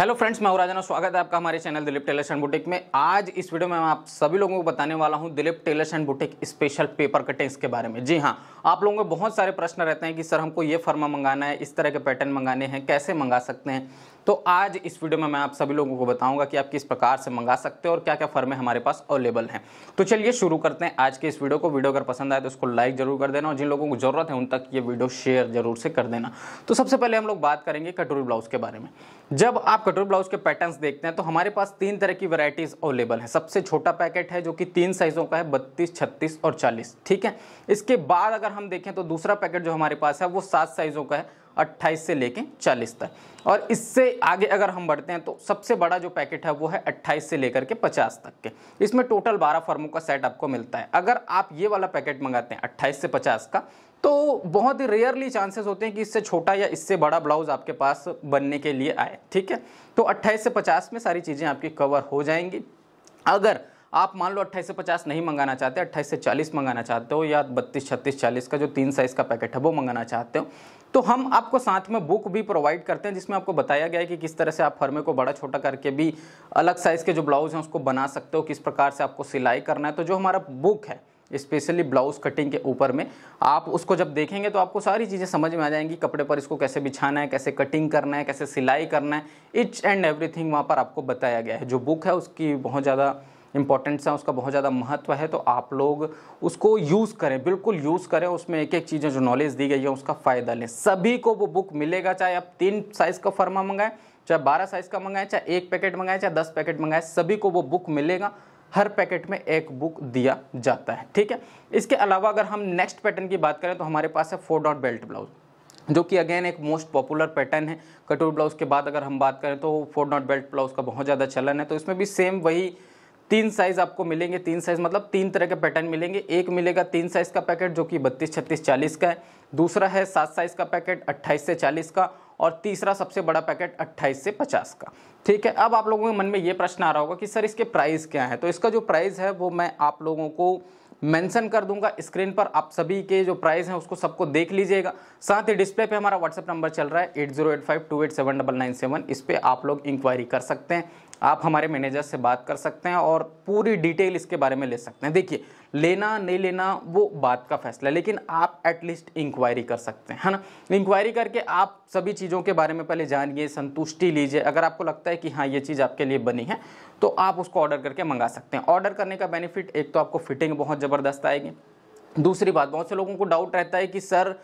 hello friends मैं राजना स्वागत है आपका हमारे channel Dilip tailors and boutique में आज इस वीडियो में मैं आप सभी लोगों को बताने वाला हूं Dilip tailors and boutique special paper cuttings के बारे में जी हाँ आप लोगों के बहुत सारे प्रश्न रहते हैं कि सर हमको ये फर्मा मंगाना है इस तरह के पैटर्न मंगाने हैं कैसे मंगा सकते हैं तो आज इस वीडियो में मैं आप सभी लोगों को बताऊंगा कि आप किस प्रकार से मंगा सकते हो और क्या क्या फर्में हमारे पास अवेलेबल हैं तो चलिए शुरू करते हैं आज के इस वीडियो को वीडियो अगर पसंद आए तो उसको लाइक जरूर कर देना और जिन लोगों को जरूरत है उन तक ये वीडियो शेयर जरूर से कर देना तो सबसे पहले हम लोग बात करेंगे कटोरी ब्लाउज के बारे में जब आप कटोरी ब्लाउज के पैटर्न देखते हैं तो हमारे पास तीन तरह की वेराइटीज़ अवेलेबल है सबसे छोटा पैकेट है जो कि तीन साइजों का है बत्तीस छत्तीस और चालीस ठीक है इसके बाद अगर हम देखें तो दूसरा पैकेट जो हमारे पास है वो सात साइजों का है 28 से लेके 40 तक और इससे आगे अगर हम बढ़ते हैं तो सबसे बड़ा जो पैकेट है वो है 28 से लेकर के 50 तक के इसमें टोटल 12 फर्मों का सेट आपको मिलता है अगर आप ये वाला पैकेट मंगाते हैं 28 से 50 का तो बहुत ही रेयरली चांसेस होते हैं कि इससे छोटा या इससे बड़ा ब्लाउज़ आपके पास बनने के लिए आए ठीक है तो अट्ठाईस से पचास में सारी चीज़ें आपकी कवर हो जाएंगी अगर आप मान लो अट्ठाईस से पचास नहीं मंगाना चाहते अट्ठाईस से चालीस मंगाना चाहते हो या बत्तीस छत्तीस चालीस का जो तीन साइज़ का पैकेट है वो मंगाना चाहते हो तो हम आपको साथ में बुक भी प्रोवाइड करते हैं जिसमें आपको बताया गया है कि किस तरह से आप फर्मे को बड़ा छोटा करके भी अलग साइज़ के जो ब्लाउज हैं उसको बना सकते हो किस प्रकार से आपको सिलाई करना है तो जो हमारा बुक है स्पेशली ब्लाउज कटिंग के ऊपर में आप उसको जब देखेंगे तो आपको सारी चीज़ें समझ में आ जाएंगी कपड़े पर इसको कैसे बिछाना है कैसे कटिंग करना है कैसे सिलाई करना है इच एंड एवरीथिंग वहाँ पर आपको बताया गया है जो बुक है उसकी बहुत ज़्यादा इंपॉर्टेंस है उसका बहुत ज़्यादा महत्व है तो आप लोग उसको यूज़ करें बिल्कुल यूज़ करें उसमें एक एक चीज़ें जो नॉलेज दी गई है उसका फ़ायदा लें सभी को वो बुक मिलेगा चाहे आप तीन साइज़ का फर्मा मंगाएं चाहे बारह साइज़ का मंगाएं चाहे एक पैकेट मंगाएं चाहे दस पैकेट मंगाएं सभी को वो बुक मिलेगा हर पैकेट में एक बुक दिया जाता है ठीक है इसके अलावा अगर हम नेक्स्ट पैटर्न की बात करें तो हमारे पास है फोर डॉट बेल्ट ब्लाउज जो कि अगेन एक मोस्ट पॉपुलर पैटर्न है कटोर ब्लाउज के बाद अगर हम बात करें तो फोर डॉट बेल्ट ब्लाउज का बहुत ज़्यादा चलन है तो इसमें भी सेम वही तीन साइज आपको मिलेंगे तीन साइज मतलब तीन तरह के पैटर्न मिलेंगे एक मिलेगा तीन साइज का पैकेट जो कि बत्तीस छत्तीस चालीस का है दूसरा है सात साइज का पैकेट अट्ठाईस से चालीस का और तीसरा सबसे बड़ा पैकेट 28 से 50 का ठीक है अब आप लोगों के मन में ये प्रश्न आ रहा होगा कि सर इसके प्राइस क्या है तो इसका जो प्राइस है वो मैं आप लोगों को मेंशन कर दूंगा स्क्रीन पर आप सभी के जो प्राइस हैं उसको सबको देख लीजिएगा साथ ही डिस्प्ले पे हमारा व्हाट्सअप नंबर चल रहा है eight zero eight five two eight seven double nine seven इस पर आप लोग इंक्वायरी कर सकते हैं आप हमारे मैनेजर से बात कर सकते हैं और पूरी डिटेल इसके बारे में ले सकते हैं देखिए लेना नहीं लेना वो बात का फैसला है लेकिन आप एटलीस्ट इंक्वायरी कर सकते हैं है ना इंक्वायरी करके आप सभी चीज़ों के बारे में पहले जानिए संतुष्टि लीजिए अगर आपको लगता है कि हाँ ये चीज़ आपके लिए बनी है तो आप उसको ऑर्डर करके मंगा सकते हैं ऑर्डर करने का बेनिफिट एक तो आपको फिटिंग बहुत ज़बरदस्त आएगी दूसरी बात बहुत से लोगों को डाउट रहता है कि सर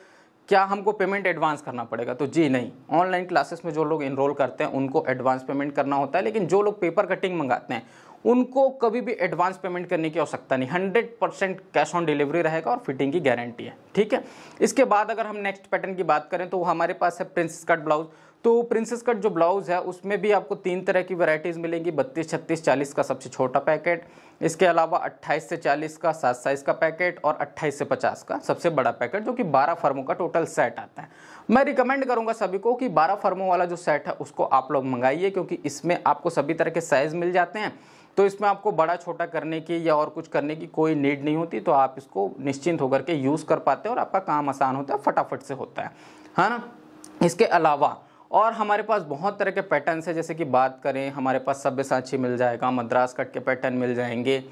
क्या हमको पेमेंट एडवांस करना पड़ेगा तो जी नहीं ऑनलाइन क्लासेस में जो लोग इनरोल करते हैं उनको एडवांस पेमेंट करना होता है लेकिन जो लोग पेपर कटिंग मंगाते हैं उनको कभी भी एडवांस पेमेंट करने की आवश्यकता नहीं hundred percent cash on delivery रहेगा और फिटिंग की गारंटी है ठीक है इसके बाद अगर हम नेक्स्ट पैटर्न की बात करें तो हमारे पास है प्रिंस कट ब्लाउज तो प्रिंसेस कट जो ब्लाउज़ है उसमें भी आपको तीन तरह की वैरायटीज़ मिलेंगी बत्तीस छत्तीस चालीस का सबसे छोटा पैकेट इसके अलावा अट्ठाईस से चालीस का सात साइज़ का पैकेट और अट्ठाईस से पचास का सबसे बड़ा पैकेट जो कि बारह फर्मों का टोटल सेट आता है मैं रिकमेंड करूंगा सभी को कि बारह फर्मों वाला जो सेट है उसको आप लोग मंगाइए क्योंकि इसमें आपको सभी तरह के साइज़ मिल जाते हैं तो इसमें आपको बड़ा छोटा करने की या और कुछ करने की कोई नीड नहीं होती तो आप इसको निश्चिंत होकर के यूज़ कर पाते हैं और आपका काम आसान होता है फटाफट से होता है है हाँ ना इसके अलावा और हमारे पास बहुत तरह के पैटर्न्स हैं जैसे कि बात करें हमारे पास सभ्य साची मिल जाएगा मद्रास कट के पैटर्न मिल जाएंगे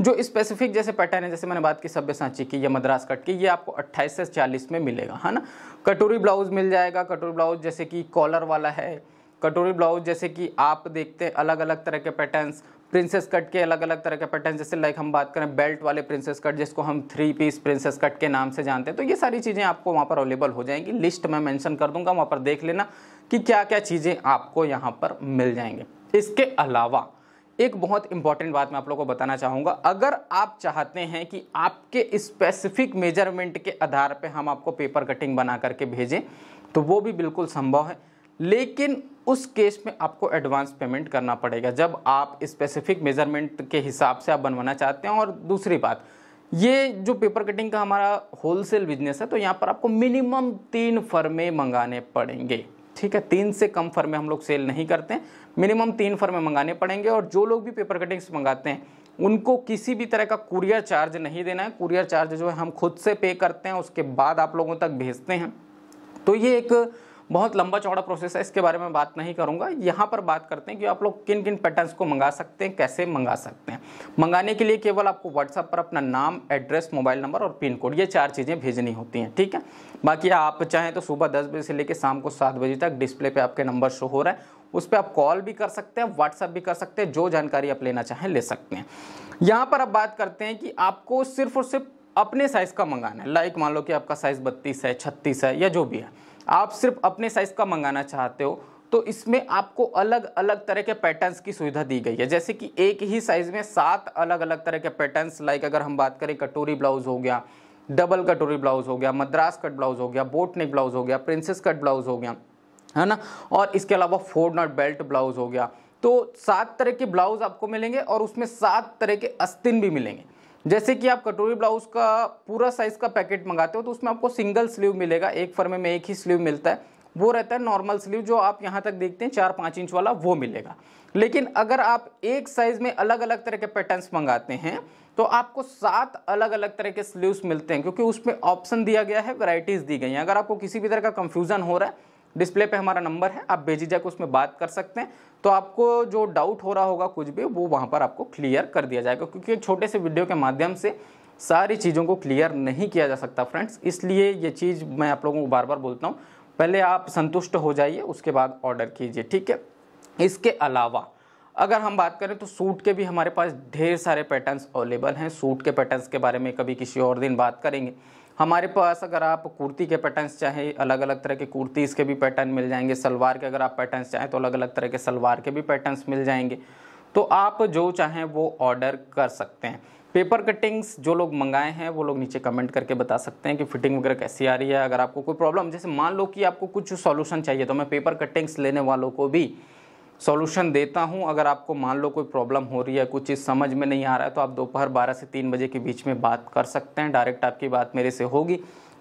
जो स्पेसिफिक जैसे पैटर्न है जैसे मैंने बात की सभ्य सांची की या मद्रास कट की ये आपको 28 से 40 में मिलेगा है ना कटोरी ब्लाउज मिल जाएगा कटोरी ब्लाउज जैसे कि कॉलर वाला है कटोरी ब्लाउज जैसे कि आप देखते हैं अलग अलग तरह के पैटर्न्स प्रिंसेस कट के अलग अलग तरह के पैटर्न जैसे लाइक हम बात करें बेल्ट वाले प्रिंसेस कट जिसको हम थ्री पीस प्रिंसेस कट के नाम से जानते हैं तो ये सारी चीज़ें आपको वहाँ पर अवेलेबल हो जाएंगी लिस्ट मैं मैंशन कर दूंगा वहाँ पर देख लेना कि क्या क्या चीज़ें आपको यहाँ पर मिल जाएंगे इसके अलावा एक बहुत इंपॉर्टेंट बात मैं आप लोगों को बताना चाहूँगा अगर आप चाहते हैं कि आपके स्पेसिफिक मेजरमेंट के आधार पर पे हम आपको पेपर कटिंग बना करके भेजें तो वो भी बिल्कुल संभव है लेकिन उस केस में आपको एडवांस पेमेंट करना पड़ेगा जब आप स्पेसिफिक मेज़रमेंट के हिसाब से आप बनवाना चाहते हैं और दूसरी बात ये जो पेपर कटिंग का हमारा होलसेल बिजनेस है तो यहाँ पर आपको मिनिमम तीन फर्में मंगाने पड़ेंगे ठीक है तीन से कम फर्में हम लोग सेल नहीं करते हैं मिनिमम तीन फर्में मंगाने पड़ेंगे और जो लोग भी पेपर कटिंग्स मंगाते हैं उनको किसी भी तरह का कुरियर चार्ज नहीं देना है कुरियर चार्ज जो है हम खुद से पे करते हैं उसके बाद आप लोगों तक भेजते हैं तो ये एक बहुत लंबा चौड़ा प्रोसेस है इसके बारे में बात नहीं करूंगा यहाँ पर बात करते हैं कि आप लोग किन किन पैटर्न्स को मंगा सकते हैं कैसे मंगा सकते हैं मंगाने के लिए केवल आपको व्हाट्सअप पर अपना नाम एड्रेस मोबाइल नंबर और पिन कोड ये चार चीज़ें भेजनी होती हैं ठीक है बाकी आप चाहें तो सुबह दस बजे से लेकर शाम को सात बजे तक डिस्प्ले पर आपके नंबर शो हो रहा है उस पर आप कॉल भी कर सकते हैं व्हाट्सअप भी कर सकते हैं जो जानकारी आप लेना चाहें ले सकते हैं यहाँ पर आप बात करते हैं कि आपको सिर्फ और सिर्फ अपने साइज़ का मंगाना है लाइक मान लो कि आपका साइज़ बत्तीस है छत्तीस है या जो भी है आप सिर्फ अपने साइज़ का मंगाना चाहते हो तो इसमें आपको अलग अलग तरह के पैटर्न्स की सुविधा दी गई है जैसे कि एक ही साइज़ में सात अलग अलग तरह के पैटर्न्स लाइक अगर हम बात करें कटोरी ब्लाउज़ हो गया डबल कटोरी ब्लाउज़ हो गया मद्रास कट ब्लाउज़ हो गया बोट नेक ब्लाउज़ हो गया प्रिंसेस कट ब्लाउज़ हो गया है ना और इसके अलावा फोर्ड नॉट बेल्ट ब्लाउज़ हो गया तो सात तरह के ब्लाउज़ आपको मिलेंगे और उसमें सात तरह के अस्तिन भी मिलेंगे जैसे कि आप कटोरी ब्लाउज का पूरा साइज का पैकेट मंगाते हो तो उसमें आपको सिंगल स्लीव मिलेगा एक फर्मे में एक ही स्लीव मिलता है वो रहता है नॉर्मल स्लीव जो आप यहाँ तक देखते हैं चार पाँच इंच वाला वो मिलेगा लेकिन अगर आप एक साइज में अलग अलग तरह के पैटर्न्स मंगाते हैं तो आपको सात अलग अलग तरह के स्लीव्स मिलते हैं क्योंकि उसमें ऑप्शन दिया गया है वैरायटीज़ दी गई हैं अगर आपको किसी भी तरह का कंफ्यूजन हो रहा है डिस्प्ले पे हमारा नंबर है आप बेझिझक उसमें बात कर सकते हैं तो आपको जो डाउट हो रहा होगा कुछ भी वो वहाँ पर आपको क्लियर कर दिया जाएगा क्योंकि एक छोटे से वीडियो के माध्यम से सारी चीज़ों को क्लियर नहीं किया जा सकता फ्रेंड्स इसलिए ये चीज़ मैं आप लोगों को बार बार बोलता हूँ पहले आप संतुष्ट हो जाइए उसके बाद ऑर्डर कीजिए ठीक है इसके अलावा अगर हम बात करें तो सूट के भी हमारे पास ढेर सारे पैटर्न्स अवेलेबल हैं सूट के पैटर्न्स के बारे में कभी किसी और दिन बात करेंगे हमारे पास अगर आप कुर्ती के पैटर्न्स चाहे अलग अलग तरह के कुर्तीज़ के भी पैटर्न मिल जाएंगे सलवार के अगर आप पैटर्न्स चाहें तो अलग अलग तरह के सलवार के भी पैटर्न्स मिल जाएंगे तो आप जो चाहें वो ऑर्डर कर सकते हैं पेपर कटिंग्स जो लोग मंगाए हैं वो लोग नीचे कमेंट करके बता सकते हैं कि फिटिंग वगैरह कैसी आ रही है अगर आपको कोई प्रॉब्लम जैसे मान लो कि आपको कुछ सॉल्यूशन चाहिए तो मैं पेपर कटिंग्स लेने वालों को भी सॉल्यूशन देता हूँ अगर आपको मान लो कोई प्रॉब्लम हो रही है कुछ चीज़ समझ में नहीं आ रहा है तो आप दोपहर बारह से तीन बजे के बीच में बात कर सकते हैं डायरेक्ट आपकी बात मेरे से होगी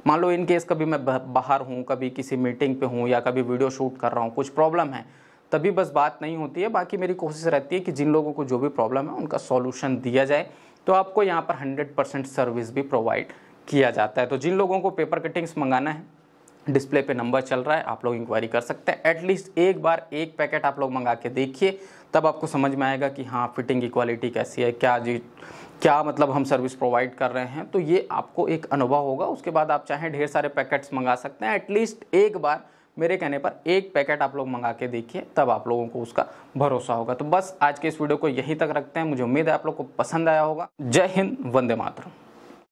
मान लो इन केस कभी मैं बाहर हूँ कभी किसी मीटिंग पे हूँ या कभी वीडियो शूट कर रहा हूँ कुछ प्रॉब्लम है तभी बस बात नहीं होती है बाकी मेरी कोशिश रहती है कि जिन लोगों को जो भी प्रॉब्लम है उनका सॉल्यूशन दिया जाए तो आपको यहाँ पर हंड्रेड परसेंट सर्विस भी प्रोवाइड किया जाता है तो जिन लोगों को पेपर कटिंग्स मंगाना है डिस्प्ले पे नंबर चल रहा है आप लोग इंक्वायरी कर सकते हैं एटलीस्ट एक बार एक पैकेट आप लोग मंगा के देखिए तब आपको समझ में आएगा कि हाँ फिटिंग की क्वालिटी कैसी है क्या जी क्या मतलब हम सर्विस प्रोवाइड कर रहे हैं तो ये आपको एक अनुभव होगा उसके बाद आप चाहें ढेर सारे पैकेट्स मंगा सकते हैं एटलीस्ट एक बार मेरे कहने पर एक पैकेट आप लोग मंगा के देखिए तब आप लोगों को उसका भरोसा होगा तो बस आज के इस वीडियो को यहीं तक रखते हैं मुझे उम्मीद है आप लोग को पसंद आया होगा जय हिंद वंदे मातरम